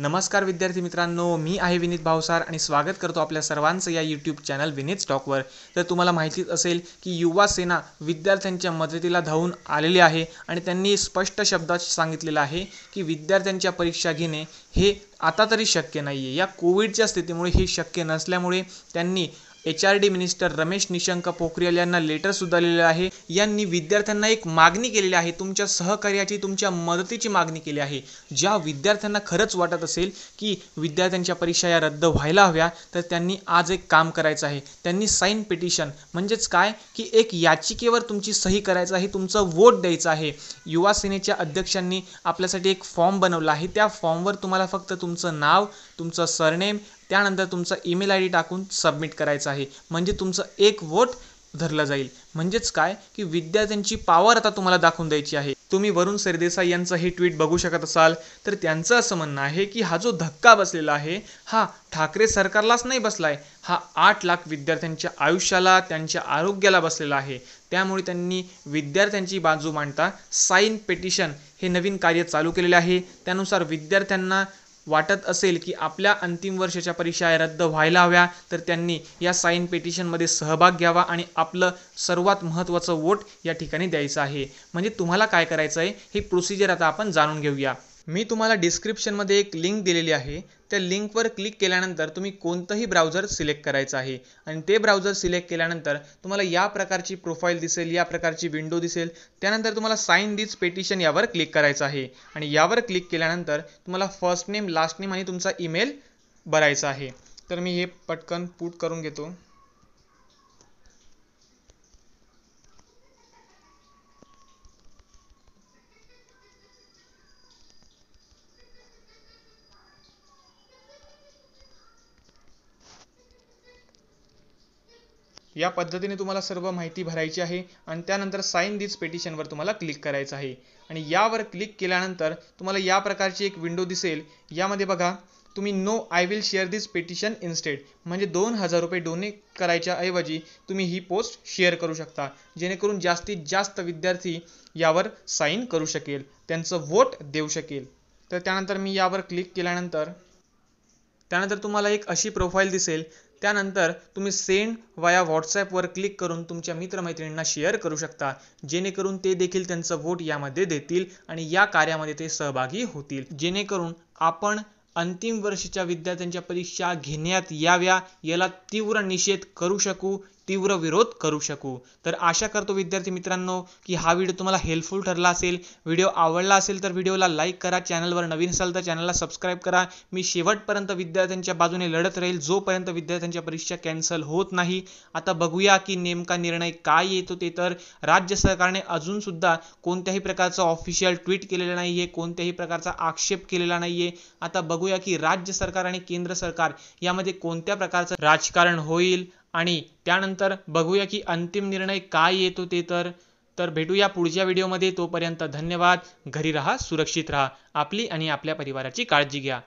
नमस्कार विद्यार्थी मित्रांनो मी आहे विनीत भावसार आणि स्वागत करतो आपल्या सर्वांचं या यूट्यूब चॅनल विनीत स्टॉकवर तर तुम्हाला माहितीच असेल की युवा सेना विद्यार्थ्यांच्या मदतीला धावून आलेली आहे आणि त्यांनी स्पष्ट शब्दात सांगितलेलं आहे की विद्यार्थ्यांच्या परीक्षा घेणे हे आता तरी शक्य नाही आहे या कोविडच्या स्थितीमुळे हे शक्य नसल्यामुळे त्यांनी H R D minister Ramesh Nishank Pokhriyal यांना लेटर सुद्धा लिहिलं आहे यांनी विद्यार्थ्यांना एक मागणी केलेली आहे तुमच्या सहकार्याची तुमच्या मदतीची मागणी केली आहे ज्या विद्यार्थ्यांना खरंच वाटत असेल की विद्यार्थ्यांच्या परीक्षा या रद्द व्हायला हव्या तर त्यांनी आज एक काम करायचं आहे त्यांनी साईन पिटिशन म्हणजेच काय की एक याचिकेवर तुमची सही करायचं आहे तुमचं वोट द्यायचं आहे युवा सेनेच्या अध्यक्षांनी आपल्यासाठी एक फॉर्म बनवला आहे त्या फॉर्मवर तुम्हाला फक्त तुमचं नाव तुमचं सरनेम त्यानंतर तुमचा ईमेल आय डी टाकून सबमिट करायचा आहे म्हणजे तुमचं एक वोट धरलं जाईल म्हणजेच काय की विद्यार्थ्यांची पावर आता तुम्हाला दाखवून द्यायची आहे तुम्ही वरुण सरदेसाई यांचं हे ट्विट बघू शकत असाल तर त्यांचं असं म्हणणं आहे की हा जो धक्का बसलेला आहे हा ठाकरे सरकारलाच नाही बसलाय हा आठ लाख विद्यार्थ्यांच्या आयुष्याला त्यांच्या आरोग्याला बसलेला आहे त्यामुळे त्यांनी विद्यार्थ्यांची बाजू मांडता साईन पेटिशन हे नवीन कार्य चालू केलेले आहे त्यानुसार विद्यार्थ्यांना वाटत असेल की आपल्या अंतिम वर्षाच्या परीक्षा रद्द व्हायला हव्या तर त्यांनी या साईन पेटिशनमध्ये सहभाग घ्यावा आणि आपलं सर्वात महत्त्वाचं वोट या ठिकाणी द्यायचं आहे म्हणजे तुम्हाला काय करायचं आहे ही प्रोसिजर आता आपण जाणून घेऊया मी तुम्हाला डिस्क्रिप्शनमध्ये एक लिंक दिलेली आहे त्या लिंकवर क्लिक केल्यानंतर तुम्ही कोणतंही ब्राउझर सिलेक्ट करायचं आहे आणि ते ब्राउझर सिलेक्ट केल्यानंतर तुम्हाला या प्रकारची प्रोफाईल दिसेल या प्रकारची विंडो दिसेल त्यानंतर तुम्हाला साईन दिस पेटिशन यावर क्लिक करायचं आहे आणि यावर क्लिक केल्यानंतर तुम्हाला फर्स्ट नेम लास्ट नेम आणि तुमचा ईमेल भरायचा आहे तर मी हे पटकन पूट करून घेतो या पद्धतीने तुम्हाला सर्व माहिती भरायची आहे आणि त्यानंतर साईन दिस पेटिशनवर तुम्हाला क्लिक करायचं आहे आणि यावर क्लिक केल्यानंतर तुम्हाला या प्रकारची एक विंडो दिसेल यामध्ये बघा तुम्ही no I will share this petition instead म्हणजे दोन हजार रुपये डोनेट करायच्या ऐवजी तुम्ही ही पोस्ट शेअर करू शकता जेणेकरून जास्तीत जास्त विद्यार्थी यावर साईन करू शकेल त्यांचं वोट देऊ शकेल तर त्यानंतर मी यावर क्लिक केल्यानंतर त्यानंतर तुम्हाला एक अशी प्रोफाईल दिसेल त्यानंतर तुम्ही सेंड वाया व्हॉट्सॲपवर क्लिक करून तुमच्या मित्रमैत्रिणींना शेअर करू शकता जेणेकरून ते देखील त्यांचं वोट यामध्ये देतील आणि या कार्यामध्ये ते सहभागी होतील जेणेकरून आपण अंतिम वर्षाच्या विद्यार्थ्यांच्या परीक्षा घेण्यात याव्या याला तीव्र निषेध करू शकू तीव्र विरोध करू शकू तर आशा करतो विद्यार्थी मित्रांनो की हा व्हिडिओ तुम्हाला हेल्पफुल ठरला असेल व्हिडिओ आवडला असेल तर व्हिडिओला लाईक करा चॅनलवर नवीन असाल तर चॅनलला सबस्क्राईब करा मी शेवटपर्यंत विद्यार्थ्यांच्या बाजूने लढत राहील जोपर्यंत विद्यार्थ्यांच्या परीक्षा कॅन्सल होत नाही आता बघूया की नेमका निर्णय काय येतो ते तर राज्य सरकारने अजून सुद्धा कोणत्याही प्रकारचं ऑफिशियल ट्विट केलेलं नाहीये कोणत्याही प्रकारचा आक्षेप केलेला नाहीये आता बघूया की राज्य सरकार आणि केंद्र सरकार यामध्ये कोणत्या प्रकारचं राजकारण होईल आणि त्यानंतर बघूया की अंतिम निर्णय काय येतो ते तर तर भेटूया पुढच्या व्हिडिओमध्ये तोपर्यंत धन्यवाद घरी राहा सुरक्षित राहा आपली आणि आपल्या परिवाराची काळजी घ्या